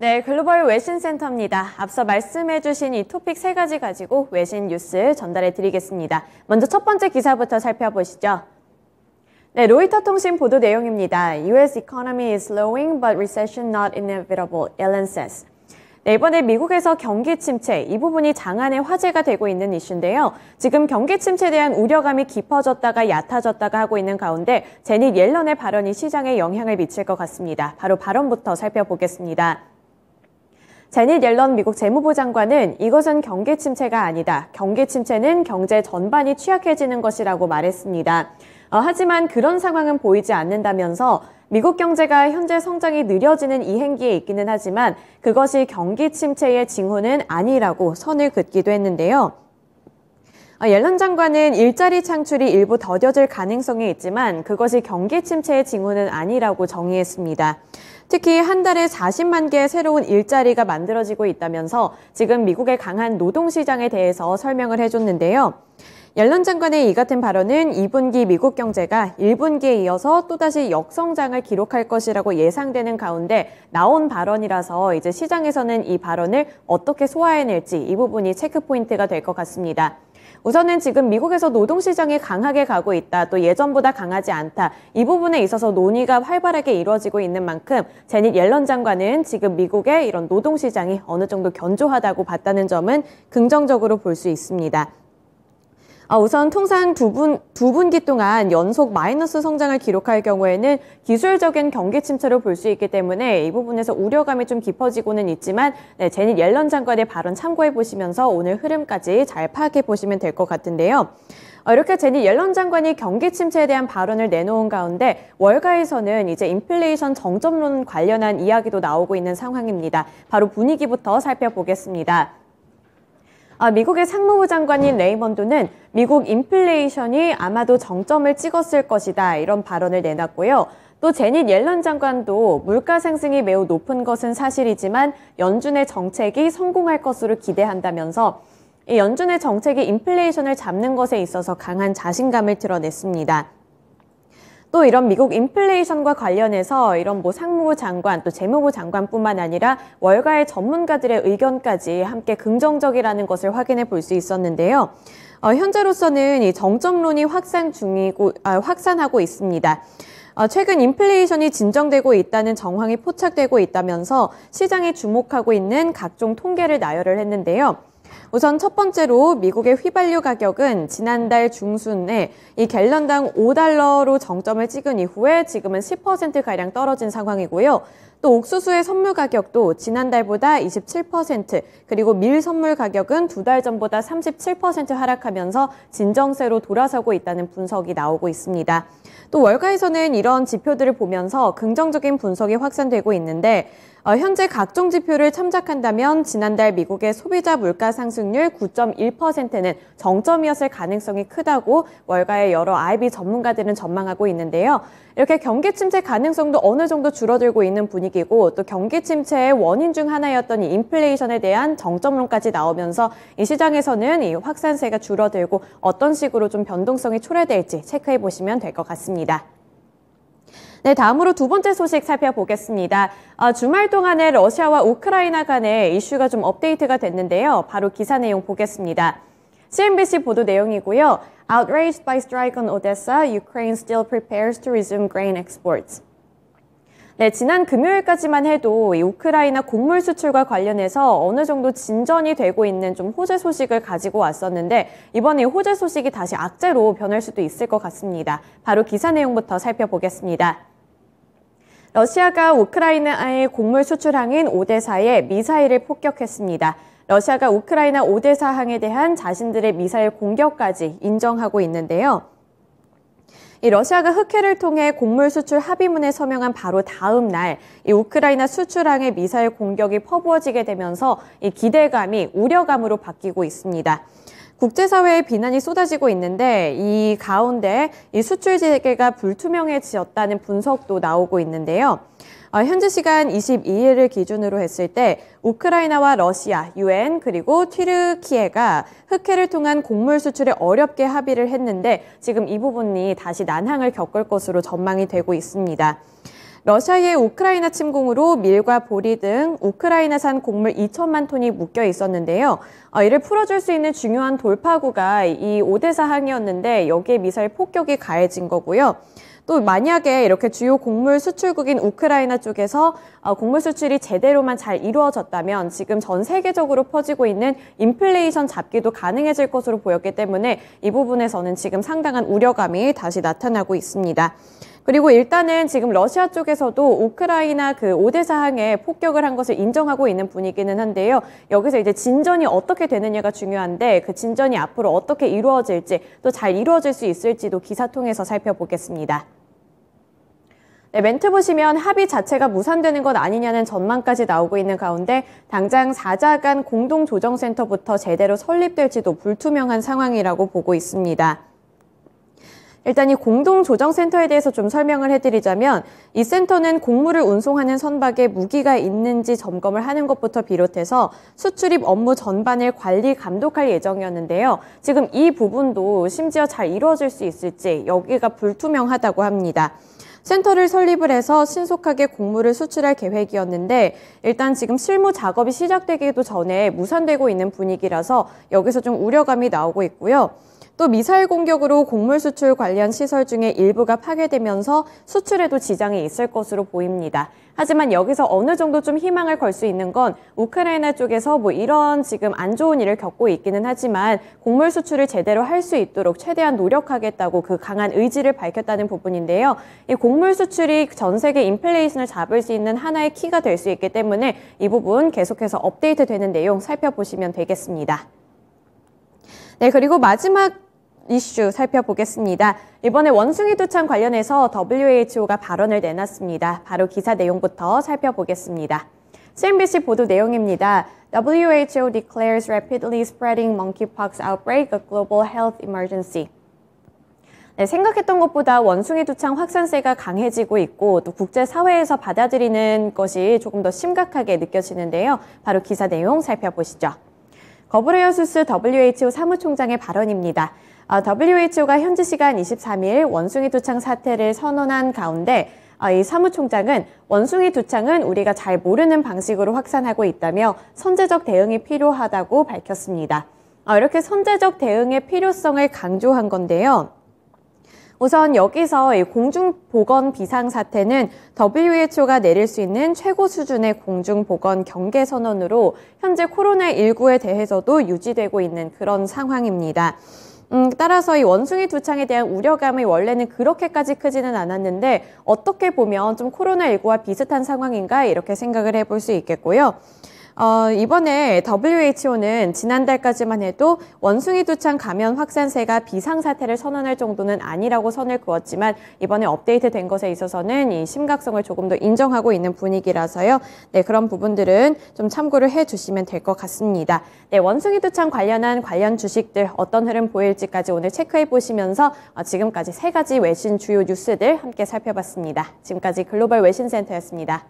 네, 글로벌 외신센터입니다. 앞서 말씀해주신 이 토픽 세 가지 가지고 외신 뉴스 전달해 드리겠습니다. 먼저 첫 번째 기사부터 살펴보시죠. 네, 로이터 통신 보도 내용입니다. U.S. economy is slowing but recession not inevitable, Ellen says. 네, 이번에 미국에서 경기 침체, 이 부분이 장안의 화제가 되고 있는 이슈인데요. 지금 경기 침체에 대한 우려감이 깊어졌다가 얕아졌다가 하고 있는 가운데 제니 옐런의 발언이 시장에 영향을 미칠 것 같습니다. 바로 발언부터 살펴보겠습니다. 제닛 옐런 미국 재무부 장관은 이것은 경계 침체가 아니다. 경계 침체는 경제 전반이 취약해지는 것이라고 말했습니다. 어, 하지만 그런 상황은 보이지 않는다면서 미국 경제가 현재 성장이 느려지는 이행기에 있기는 하지만 그것이 경기 침체의 징후는 아니라고 선을 긋기도 했는데요. 어, 옐런 장관은 일자리 창출이 일부 더뎌질 가능성이 있지만 그것이 경기 침체의 징후는 아니라고 정의했습니다. 특히 한 달에 40만 개의 새로운 일자리가 만들어지고 있다면서 지금 미국의 강한 노동시장에 대해서 설명을 해줬는데요. 옐런 장관의 이 같은 발언은 2분기 미국 경제가 1분기에 이어서 또다시 역성장을 기록할 것이라고 예상되는 가운데 나온 발언이라서 이제 시장에서는 이 발언을 어떻게 소화해낼지 이 부분이 체크 포인트가 될 것 같습니다. 우선은 지금 미국에서 노동시장이 강하게 가고 있다, 또 예전보다 강하지 않다, 이 부분에 있어서 논의가 활발하게 이루어지고 있는 만큼 제닛 옐런 장관은 지금 미국의 이런 노동시장이 어느 정도 견조하다고 봤다는 점은 긍정적으로 볼 수 있습니다. 아, 우선 통산 두, 분, 두 분기 동안 연속 마이너스 성장을 기록할 경우에는 기술적인 경기 침체로 볼 수 있기 때문에 이 부분에서 우려감이 좀 깊어지고는 있지만 네, 제닛 옐런 장관의 발언 참고해 보시면서 오늘 흐름까지 잘 파악해 보시면 될 것 같은데요. 어, 이렇게 제니 옐런 장관이 경기 침체에 대한 발언을 내놓은 가운데 월가에서는 이제 인플레이션 정점론 관련한 이야기도 나오고 있는 상황입니다. 바로 분위기부터 살펴보겠습니다. 아, 미국의 상무부 장관인 레이먼드는 미국 인플레이션이 아마도 정점을 찍었을 것이다 이런 발언을 내놨고요. 또 제닛 옐런 장관도 물가 상승이 매우 높은 것은 사실이지만 연준의 정책이 성공할 것으로 기대한다면서 연준의 정책이 인플레이션을 잡는 것에 있어서 강한 자신감을 드러냈습니다. 또 이런 미국 인플레이션과 관련해서 이런 뭐 상무부 장관 또 재무부 장관뿐만 아니라 월가의 전문가들의 의견까지 함께 긍정적이라는 것을 확인해 볼 수 있었는데요. 어, 현재로서는 이 정점론이 확산 중이고 아, 확산하고 있습니다. 어, 최근 인플레이션이 진정되고 있다는 정황이 포착되고 있다면서 시장이 주목하고 있는 각종 통계를 나열을 했는데요. 우선 첫 번째로 미국의 휘발유 가격은 지난달 중순에 이 갤런당 5달러로 정점을 찍은 이후에 지금은 10%가량 떨어진 상황이고요. 또 옥수수의 선물 가격도 지난달보다 27% 그리고 밀 선물 가격은 두 달 전보다 37% 하락하면서 진정세로 돌아서고 있다는 분석이 나오고 있습니다. 또 월가에서는 이런 지표들을 보면서 긍정적인 분석이 확산되고 있는데 어, 현재 각종 지표를 참작한다면 지난달 미국의 소비자 물가 상승률 9.1%는 정점이었을 가능성이 크다고 월가의 여러 IB 전문가들은 전망하고 있는데요. 이렇게 경기 침체 가능성도 어느 정도 줄어들고 있는 분위기고 또 경기 침체의 원인 중 하나였던 이 인플레이션에 대한 정점론까지 나오면서 이 시장에서는 이 확산세가 줄어들고 어떤 식으로 좀 변동성이 초래될지 체크해 보시면 될 것 같습니다. 네, 다음으로 두 번째 소식 살펴보겠습니다. 아, 주말 동안에 러시아와 우크라이나 간의 이슈가 좀 업데이트가 됐는데요. 바로 기사 내용 보겠습니다. CNBC 보도 내용이고요. Outraged by strike on Odessa, Ukraine still prepares to resume grain exports. 네, 지난 금요일까지만 해도 이 우크라이나 곡물 수출과 관련해서 어느 정도 진전이 되고 있는 좀 호재 소식을 가지고 왔었는데 이번에 호재 소식이 다시 악재로 변할 수도 있을 것 같습니다. 바로 기사 내용부터 살펴보겠습니다. 러시아가 우크라이나의 곡물 수출항인 오데사에 미사일을 폭격했습니다. 러시아가 우크라이나 오대사 항에 대한 자신들의 미사일 공격까지 인정하고 있는데요. 이 러시아가 흑해를 통해 곡물 수출 합의문에 서명한 바로 다음 날, 이 우크라이나 수출항의 미사일 공격이 퍼부어지게 되면서 이 기대감이 우려감으로 바뀌고 있습니다. 국제사회의 비난이 쏟아지고 있는데 이 가운데 이 수출 재개가 불투명해지었다는 분석도 나오고 있는데요. 어, 현재 시간 22일을 기준으로 했을 때 우크라이나와 러시아, 유엔 그리고 튀르키예가 흑해를 통한 곡물 수출에 어렵게 합의를 했는데 지금 이 부분이 다시 난항을 겪을 것으로 전망이 되고 있습니다. 러시아의 우크라이나 침공으로 밀과 보리 등 우크라이나산 곡물 2천만 톤이 묶여 있었는데요. 어, 이를 풀어줄 수 있는 중요한 돌파구가 이오대사 항이었는데 여기에 미사일 폭격이 가해진 거고요. 또 만약에 이렇게 주요 곡물 수출국인 우크라이나 쪽에서 어, 곡물 수출이 제대로만 잘 이루어졌다면 지금 전 세계적으로 퍼지고 있는 인플레이션 잡기도 가능해질 것으로 보였기 때문에 이 부분에서는 지금 상당한 우려감이 다시 나타나고 있습니다. 그리고 일단은 지금 러시아 쪽에서도 우크라이나 그오대사 항에 폭격을 한 것을 인정하고 있는 분위기는 한데요. 여기서 이제 진전이 어떻게 되느냐가 중요한데 그 진전이 앞으로 어떻게 이루어질지 또 잘 이루어질 수 있을지도 기사 통해서 살펴보겠습니다. 네, 멘트 보시면 합의 자체가 무산되는 것 아니냐는 전망까지 나오고 있는 가운데 당장 4자 간 공동조정센터부터 제대로 설립될지도 불투명한 상황이라고 보고 있습니다. 일단 이 공동조정센터에 대해서 좀 설명을 해드리자면 이 센터는 곡물을 운송하는 선박에 무기가 있는지 점검을 하는 것부터 비롯해서 수출입 업무 전반을 관리 감독할 예정이었는데요. 지금 이 부분도 심지어 잘 이루어질 수 있을지 여기가 불투명하다고 합니다. 센터를 설립을 해서 신속하게 곡물을 수출할 계획이었는데 일단 지금 실무 작업이 시작되기도 전에 무산되고 있는 분위기라서 여기서 좀 우려감이 나오고 있고요. 또 미사일 공격으로 곡물 수출 관련 시설 중에 일부가 파괴되면서 수출에도 지장이 있을 것으로 보입니다. 하지만 여기서 어느 정도 좀 희망을 걸 수 있는 건 우크라이나 쪽에서 뭐 이런 지금 안 좋은 일을 겪고 있기는 하지만 곡물 수출을 제대로 할 수 있도록 최대한 노력하겠다고 그 강한 의지를 밝혔다는 부분인데요. 이 곡물 수출이 전 세계 인플레이션을 잡을 수 있는 하나의 키가 될 수 있기 때문에 이 부분 계속해서 업데이트 되는 내용 살펴보시면 되겠습니다. 네, 그리고 마지막 이슈 살펴보겠습니다. 이번에 원숭이 두창 관련해서 WHO가 발언을 내놨습니다. 바로 기사 내용부터 살펴보겠습니다. CNBC 보도 내용입니다. WHO declares rapidly spreading monkeypox outbreak a global health emergency. 네, 생각했던 것보다 원숭이 두창 확산세가 강해지고 있고 또 국제사회에서 받아들이는 것이 조금 더 심각하게 느껴지는데요. 바로 기사 내용 살펴보시죠. 거브레여수스 WHO 사무총장의 발언입니다. 어, WHO가 현지 시간 23일 원숭이 두창 사태를 선언한 가운데 어, 이 사무총장은 원숭이 두창은 우리가 잘 모르는 방식으로 확산하고 있다며 선제적 대응이 필요하다고 밝혔습니다. 어, 이렇게 선제적 대응의 필요성을 강조한 건데요. 우선 여기서 공중보건 비상사태는 WHO가 내릴 수 있는 최고 수준의 공중보건 경계 선언으로 현재 코로나19에 대해서도 유지되고 있는 그런 상황입니다. 음, 따라서 이 원숭이 두창에 대한 우려감이 원래는 그렇게까지 크지는 않았는데 어떻게 보면 좀 코로나19와 비슷한 상황인가 이렇게 생각을 해볼 수 있겠고요. 어, 이번에 WHO는 지난달까지만 해도 원숭이 두창 감염 확산세가 비상사태를 선언할 정도는 아니라고 선을 그었지만 이번에 업데이트 된 것에 있어서는 이 심각성을 조금 더 인정하고 있는 분위기라서요. 네, 그런 부분들은 좀 참고를 해 주시면 될 것 같습니다. 네, 원숭이 두창 관련한 관련 주식들 어떤 흐름 보일지까지 오늘 체크해 보시면서 어, 지금까지 세 가지 외신 주요 뉴스들 함께 살펴봤습니다. 지금까지 글로벌 외신센터였습니다.